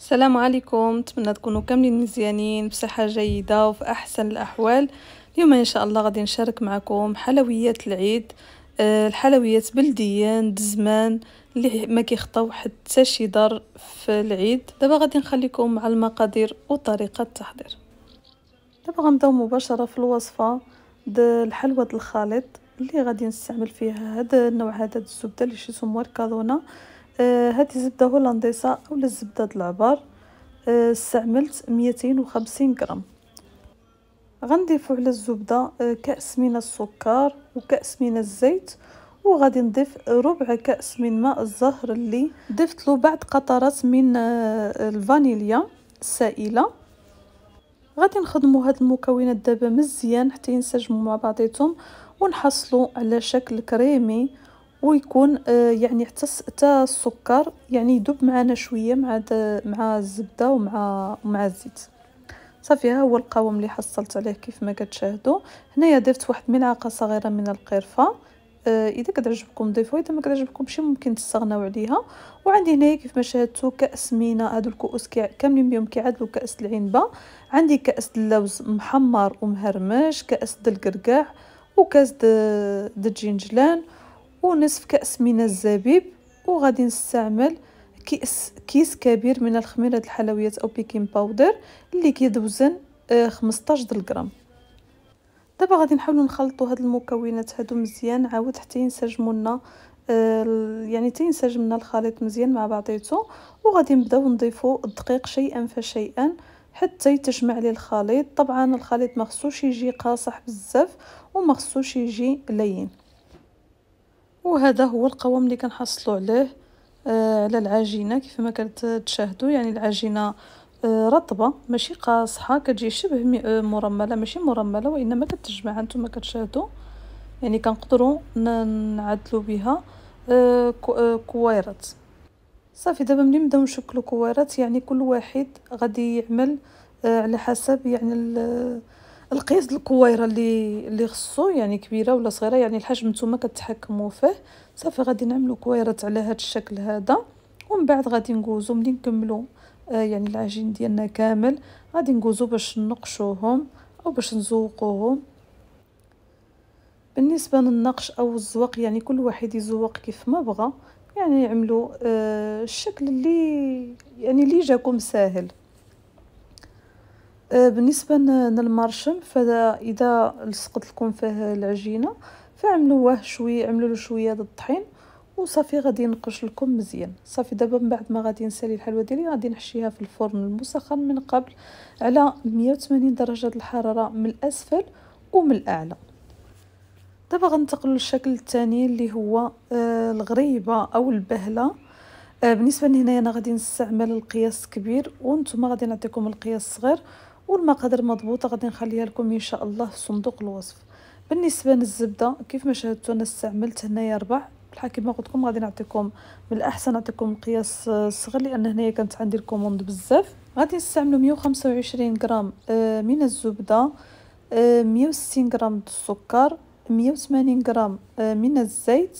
السلام عليكم نتمنى تكونوا كاملين مزيانين بصحه جيده وفي احسن الاحوال اليوم ان شاء الله غادي نشارك معكم حلويات العيد آه، الحلويات بلديان دزمان اللي ما كيخطاو حتى شي ضر في العيد دابا غادي نخليكم مع المقادير وطريقه التحضير دابا غنبداو مباشره في الوصفه الحلوه الخليط اللي غادي نستعمل فيها هذا النوع هذا الزبده اللي شي سموه آه هذه زبده هولنديسه اولا الزبده د العبار آه 250 غرام غنضيفو على الزبده آه كاس من السكر وكاس من الزيت وغادي نضيف ربع كاس من ماء الزهر اللي ضفت له بعض قطرات من آه، الفانيليا السائله غادي نخدموا هاد المكونات دابا مزيان حتى ينسجموا مع بعضيتهم ونحصلوا على شكل كريمي ويكون آه، يعني حتى حتى السكر يعني يذوب معنا شويه مع مع الزبده ومع مع الزيت صافي ها هو القوام اللي حصلت عليه كيف ما كتشاهدوا هنايا درت واحد ملعقه صغيره من القرفه آه، اذا كتعجبكم ضيفوها اذا ما كتعجبكمش ممكن تستغناو عليها وعندي هنايا كيف ما شاهدتوا كاس مينا هادو الكؤوس كاملين بهم كيعادلوا كاس العنبه عندي كاس اللوز محمر ومهرمش كاس د القرقاع وكاس د الجنجلان ونصف كأس من الزبيب وغادي نستعمل كيس كيس كبير من الخميرة الحلويات أو بيكين باودر اللي كيدوزن 15 آه، غرام دابا غادي نحاولوا نخلطوا هاد المكونات هادو مزيان عاود حتى ينسجموا لنا آه، يعني تينسجم لنا الخليط مزيان مع بعضيته وغادي نبداو نضيفوا الدقيق شيئا فشيئا حتى يتجمع لي الخليط طبعا الخليط ما خصوش يجي قاصح بزاف وما خصوش يجي لين وهذا هو القوام اللي كنحصلوا عليه آه على العجينه كيف ما كتشاهدوا يعني العجينه آه رطبه ماشي قاصحه كتجي شبه آه، مرمله ماشي مرمله وانما كتجمع نتوما كتشاهدوا يعني كنقدروا نعدلوا بها آه،, آه كويرات صافي دابا ملي نبداو نشكلوا كويرات يعني كل واحد غادي يعمل آه، على حسب يعني القياس الكويره اللي اللي خصو يعني كبيره ولا صغيره يعني الحجم نتوما كتحكموا فيه صافي غادي نعملو كويرات على هذا الشكل هذا ومن بعد غادي نقوزو ملي نكملو آه يعني العجين ديالنا كامل غادي نقوزو باش نقشوهم او باش نزوقوهم بالنسبه للنقش او الزواق يعني كل واحد يزوق كيف ما بغى يعني يعملوا آه الشكل اللي يعني اللي جاكم ساهل أه، بالنسبه للمرشم فاذا لصقت لكم فيه العجينه فعملوه شويه عملوا له شويه د الطحين وصافي غادي نقش لكم مزيان صافي دابا من بعد ما غادي نسالي الحلوه ديالي غادي نحشيها في الفرن المسخن من قبل على 180 درجه الحراره من الاسفل ومن الاعلى دابا غنتقلوا للشكل الثاني اللي هو أه، الغريبه او البهله أه، بالنسبه لهنايا انا غادي نستعمل القياس الكبير وانتم غادي نعطيكم القياس الصغير والمقادير مضبوطه غادي نخليها لكم ان شاء الله في صندوق الوصف بالنسبه للزبده كيف ما شاهدتوا انا استعملت هنايا ربع بحال كما قلت لكم غادي نعطيكم من الاحسن نعطيكم مقياس صغير لان هنايا كانت عندي الكوموند بزاف غادي نستعملوا 125 غرام آه، من الزبده 160 آه، غرام السكر 180 غرام آه، من الزيت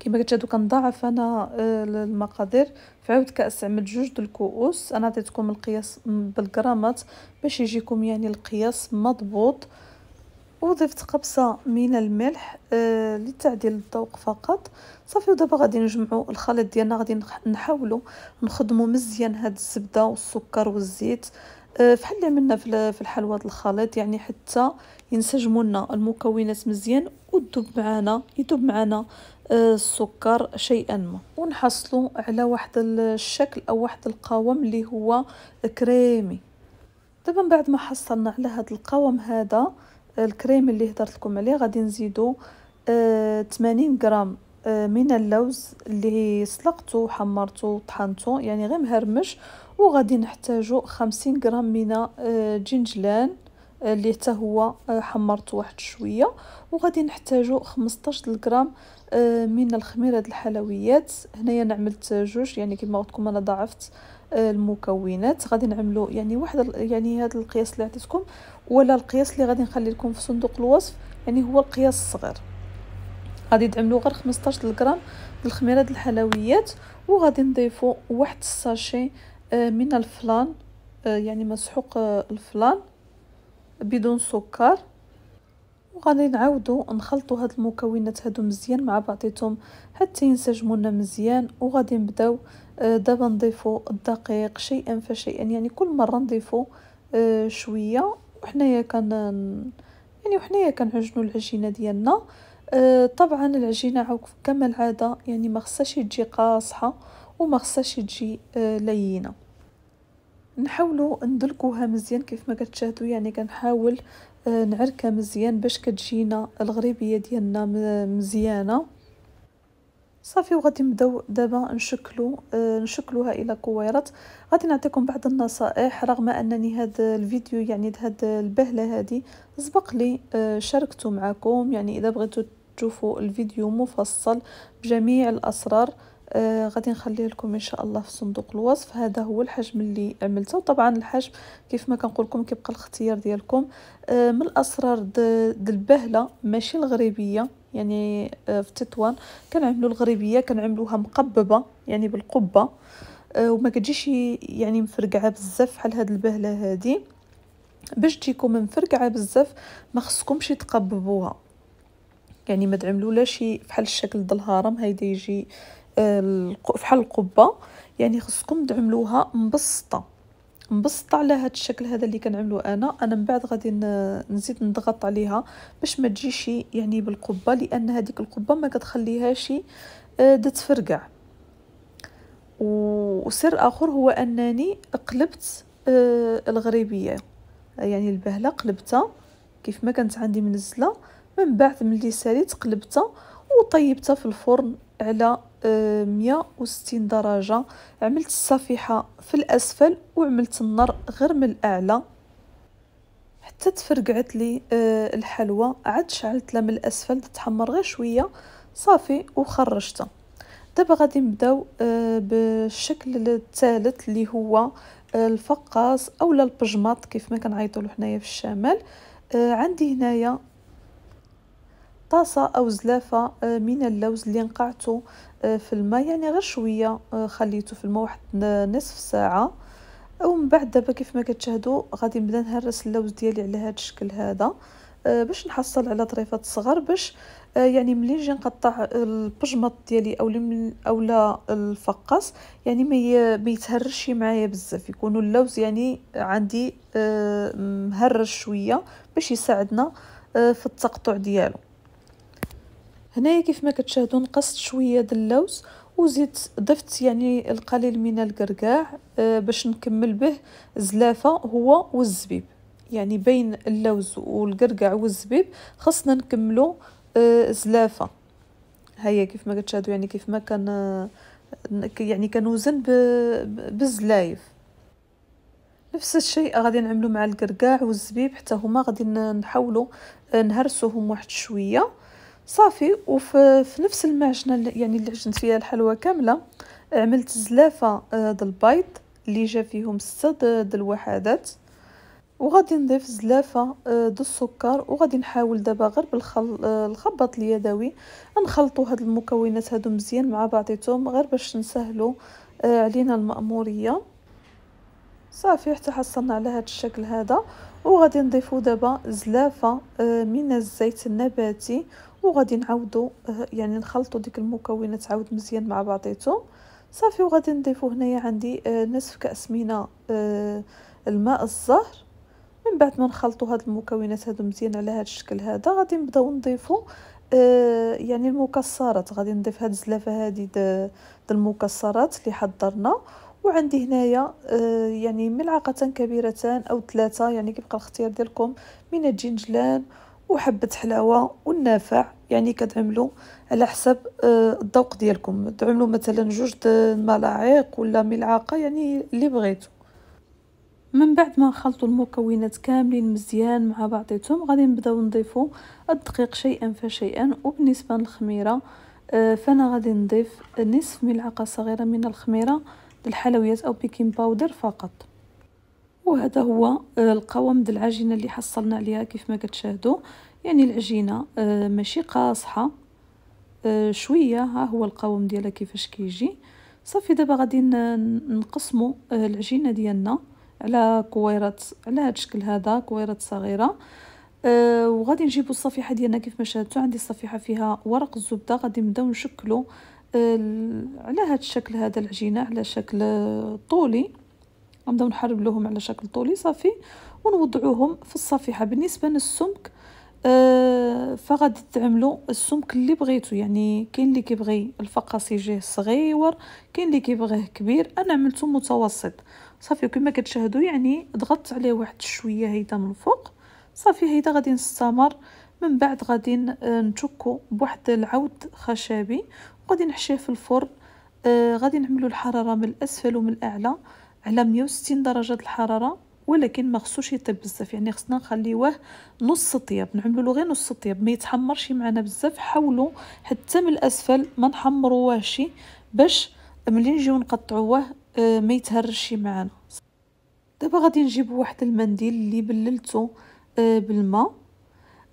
كما هادو كنضاعف انا المقادير فعاود عملت جوج د الكؤوس انا عطيتكم القياس بالغرامات باش يجيكم يعني القياس مضبوط وضفت قبصه من الملح آه لتعديل الذوق فقط صافي ودابا غادي نجمعوا الخليط ديالنا غادي نحاولوا نخدموا مزيان هاد الزبده والسكر والزيت آه فحال آه، عملنا في الحلوى الخليط يعني حتى ينسجموا لنا المكونات مزيان وتذوب معنا يذوب معنا آه، السكر شيئا ما ونحصلوا على واحد الشكل او واحد القوام اللي هو كريمي دابا من بعد ما حصلنا على هذا القوام هذا الكريم اللي هضرت لكم عليه غادي نزيدو 80 آه، غرام من اللوز اللي سلقته وحمرته وطحنته يعني غير مهرمش وغادي نحتاجو خمسين غرام من الجنجلان آه، آه، اللي حتى هو آه، حمرته واحد شويه وغادي نحتاجو 15 غرام من الخميره ديال الحلويات هنايا انا عملت جوج يعني كما قلت لكم انا ضاعفت المكونات غادي نعملو يعني واحد يعني هذا القياس اللي عطيتكم ولا القياس اللي غادي نخلي لكم في صندوق الوصف يعني هو القياس الصغير غادي تعملو غير 15 غرام الخميره ديال الحلويات وغادي نضيفو واحد الساشي آه، من الفلان آه، يعني مسحوق آه، الفلان بدون سكر وغادي نعاودو نخلطو هاد المكونات هادو مزيان مع بعضيتهم حتى ينسجموا لنا مزيان وغادي نبداو دابا نضيفو الدقيق شيئا فشيئا يعني كل مره نضيفو شويه وحنايا كان يعني وحنايا كنعجنوا العجينه ديالنا طبعا العجينه كما العاده يعني ما خصهاش تجي قاصحه وما خصهاش تجي آه، لينه نحاولوا ندلكوها مزيان كيف ما كتشاهدوا يعني كنحاول آه، نعركها مزيان باش كتجينا الغريبيه ديالنا مزيانه صافي وغادي نبداو دابا نشكلو آه، نشكلوها الى كويرات غادي نعطيكم بعض النصائح رغم انني هذا الفيديو يعني هاد البهله هذه سبق لي شاركته معكم يعني اذا بغيتو تشوفوا الفيديو مفصل بجميع الاسرار آه غادي نخلي لكم ان شاء الله في صندوق الوصف هذا هو الحجم اللي عملته وطبعا الحجم كيف ما كنقول لكم كيبقى الاختيار ديالكم آه من الاسرار ديال البهله ماشي الغريبيه يعني آه في تطوان كنعملوا الغريبيه كنعملوها مقببه يعني بالقبه آه، وما كتجيش يعني مفرقعه بزاف بحال هاد البهله هذه باش تجيكم مفرقعه بزاف ما خصكمش تقببوها يعني ما تعملوا لا شي بحال الشكل ديال الهرم هيدا يجي فحال القبه يعني خصكم تعملوها مبسطه مبسطه على هاد الشكل هذا اللي كنعملو انا انا من بعد غادي نزيد نضغط عليها باش ما تجيش يعني بالقبه لان هذيك القبه ما كتخليهاش آه، تتفرقع وسر اخر هو انني قلبت آه، الغريبيه يعني البهله قلبتها كيف ما كانت عندي منزله من بعد ملي ساليت قلبتها وطيبتها في الفرن على 160 درجة عملت الصفيحة في الأسفل وعملت النار غير من الأعلى حتى تفرقعت لي آه، الحلوى عاد شعلت لها من الأسفل تتحمر غير شوية صافي وخرجتها دابا غادي نبداو آه، بالشكل الثالث اللي هو آه، الفقاص اولا البجماط كيف ما كنعيطوا له حنايا في الشمال عندي هنايا طاسة أو زلافة آه، من اللوز اللي نقعته آه، في الماء يعني غير شوية آه، خليته في الماء واحد نصف ساعة أو من بعد دابا كيف ما كتشاهدوا غادي نبدا نهرس اللوز ديالي على هذا الشكل هذا باش نحصل على طريفات صغار باش يعني ملي نجي نقطع البجمط ديالي او اولا الفقاص يعني ما يتهرش معايا بزاف يكون اللوز يعني عندي مهرش شويه باش يساعدنا في التقطع ديالو هنايا كيف ما كتشاهدوا نقصت شويه د اللوز وزيت ضفت يعني القليل من القرقاع آه، باش نكمل به زلافه هو والزبيب يعني بين اللوز والقرقع والزبيب خصنا نكملو آه، زلافه هيا كيف ما كتشاهدوا يعني كيف ما كان يعني كنوزن بالزلايف نفس الشيء غادي نعملو مع القرقاع والزبيب حتى هما غادي نحاولو آه، نهرسوهم واحد شويه صافي وفي نفس المعجنه يعني اللي عجنت فيها الحلوه كامله آه، عملت زلافه آه، د البيض اللي جا فيهم ستة آه، د الوحدات وغادي نضيف زلافه د السكر وغادي نحاول دابا غير بالخبط اليدوي نخلطوا هاد المكونات هادو مزيان مع بعضيتهم غير باش نسهلوا علينا المأموريه صافي حتى حصلنا على هذا الشكل هذا وغادي نضيفوا دابا زلافه من الزيت النباتي وغادي نعاودو آه، يعني نخلطو ديك المكونات عاود مزيان مع بعضيتهم صافي وغادي نضيفو هنايا عندي آه، نصف كاس من آه، الماء الزهر من بعد ما نخلطو هاد المكونات هادو مزيان على هاد الشكل هذا غادي نبداو نضيفو يعني المكسرات غادي نضيف هاد الزلافه هادي د المكسرات اللي حضرنا وعندي هنايا يعني ملعقتان كبيرتان او ثلاثه يعني كيبقى الاختيار ديالكم من الجنجلان وحبة حلاوة والنافع يعني كتعملوا على حسب آه، الذوق ديالكم تعملوا مثلا جوج الملاعق ولا ملعقة يعني اللي بغيتو من بعد ما نخلطوا المكونات كاملين مزيان مع بعضيتهم غادي نبداو نضيفوا الدقيق شيئا فشيئا وبالنسبه للخميره آه، فانا غادي نضيف نصف ملعقه صغيره من الخميره للحلويات او بيكنج باودر فقط وهذا هو آه، القوام ديال العجينه اللي حصلنا عليها كيف ما كتشاهدوا يعني العجينه آه، ماشي قاصحه آه، شويه ها هو القوام ديالها كيفاش كيجي صافي دابا غادي نقسموا العجينه ديالنا على كويرات على هذا الشكل هذا كويرات صغيره وغادي نجيبوا الصفيحه ديالنا كيف ما شاهدتوا عندي الصفيحه فيها ورق الزبده غادي نبداو نشكلوا على هذا الشكل هذا العجينه على شكل طولي نحرب نحربلوهم على شكل طولي صافي ونوضعوهم في الصفيحه بالنسبه للسمك آه فغادي تعملوا السمك اللي بغيتو يعني كاين اللي كيبغي الفقاس يجيه صغير كاين اللي كيبغيه كبير انا عملته متوسط صافي كما كتشاهدوا يعني ضغطت عليه واحد شويه هيدا من الفوق صافي هيدا غادي نستمر من بعد غادي آه، نتكو بواحد العود خشبي وغادي نحشيه في الفرن آه غادي نعملو الحراره من الاسفل ومن الاعلى على 160 درجة الحرارة ولكن ما خصوش يطيب بزاف يعني خصنا نخليوه نص طياب نعملو له غير نص طياب ما يتحمرش معنا بزاف حاولوا حتى من الاسفل ما شي باش ملي نجيو نقطعوه آه، ما يتهرش معنا دابا غادي نجيب واحد المنديل اللي بللته آه، بالماء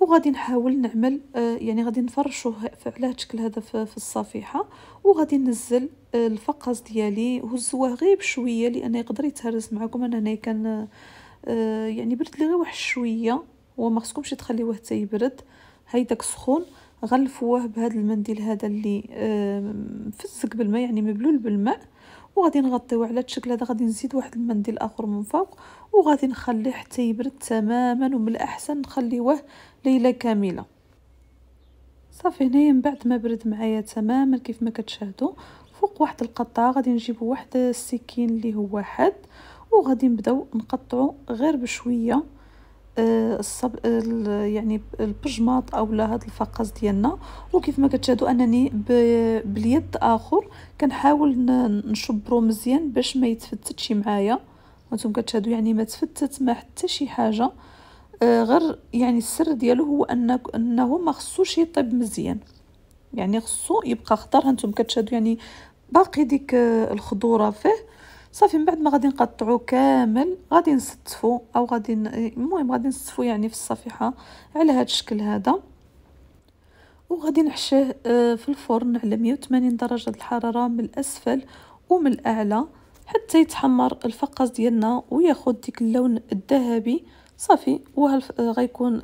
وغادي نحاول نعمل آه، يعني غادي نفرشو على الشكل هذا في الصفيحه وغادي ننزل آه، الفقص ديالي هزوه غير بشويه لان يقدر يتهرس معكم انا هنا كان آه، يعني برد لي غير واحد شويه وما خصكمش تخليوه حتى يبرد هيداك سخون غلفوه بهذا المنديل هذا اللي مفزك بالماء يعني مبلول بالماء وغادي نغطيو على الشكل هذا غادي نزيد واحد المنديل اخر من فوق وغادي نخليه حتى يبرد تماما ومن الاحسن نخليوه ليله كامله صافي هنايا من بعد ما برد معايا تماما كيف ما كتشاهدوا فوق واحد القطعه غادي نجيبوا واحد السكين اللي هو حاد وغادي نبداو نقطعو غير بشويه آه، الصب يعني البجماط اولا هاد الفقاص ديالنا وكيف ما كتشاهدوا انني باليد اخر كنحاول نشبرو مزيان باش ما يتفتتش معايا وانتم كتشاهدوا يعني ما تفتت ما حتى شي حاجه آه، غير يعني السر ديالو هو انه انه ما خصوش يطيب مزيان يعني خصو يبقى خضر هانتوما كتشاهدوا يعني باقي ديك آه، الخضوره فيه صافي من بعد ما غادي نقطعو كامل غادي نستفو او غادي المهم غادي نستفو يعني في الصفيحه على هذا الشكل هذا وغادي نحشيه آه، في الفرن على 180 درجه الحراره من الاسفل ومن الاعلى حتى يتحمر الفقص ديالنا وياخذ ديك اللون الذهبي صافي وهل آه، غيكون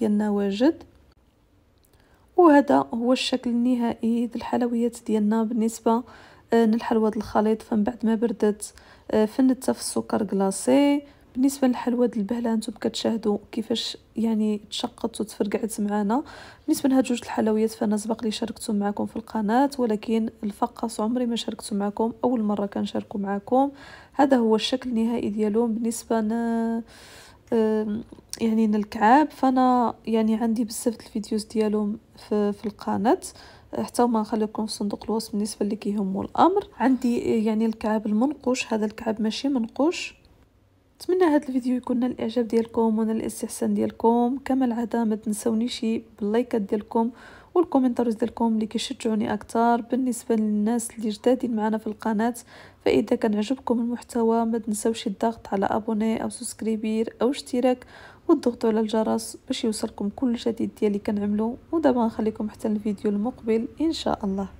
ديالنا واجد وهذا هو الشكل النهائي للحلويات الحلويات ديالنا بالنسبه آه، نلحلو هذا الخليط فمن بعد ما بردت فندته آه، في السكر كلاصي بالنسبه للحلوه البهله نتوما كتشاهدوا كيفاش يعني تشقت وتفرقعت معنا بالنسبه لهاد جوج الحلويات فانا سبق لي شاركتهم معكم في القناه ولكن الفقص عمري ما شاركته معكم اول مره كنشاركو معكم هذا هو الشكل النهائي ديالهم بالنسبه ل آه، يعني للكعاب فانا يعني عندي بزاف الفيديوز ديالهم في, في القناه حتى هما نخليكم في صندوق الوصف بالنسبه اللي كيهمو الامر عندي يعني الكعب المنقوش هذا الكعب ماشي منقوش نتمنى هذا الفيديو يكون نال الاعجاب ديالكم ونال الاستحسان ديالكم كما العاده ما تنسونيش باللايكات ديالكم والكومنتارز ديالكم اللي كيشجعوني اكثر بالنسبه للناس اللي جدادين معنا في القناه فاذا كان عجبكم المحتوى ما تنساوش الضغط على ابوني او سبسكريبير او اشتراك وتضغطوا على الجرس باش يوصلكم كل جديد ديالي كنعملو ودابا نخليكم حتى الفيديو المقبل ان شاء الله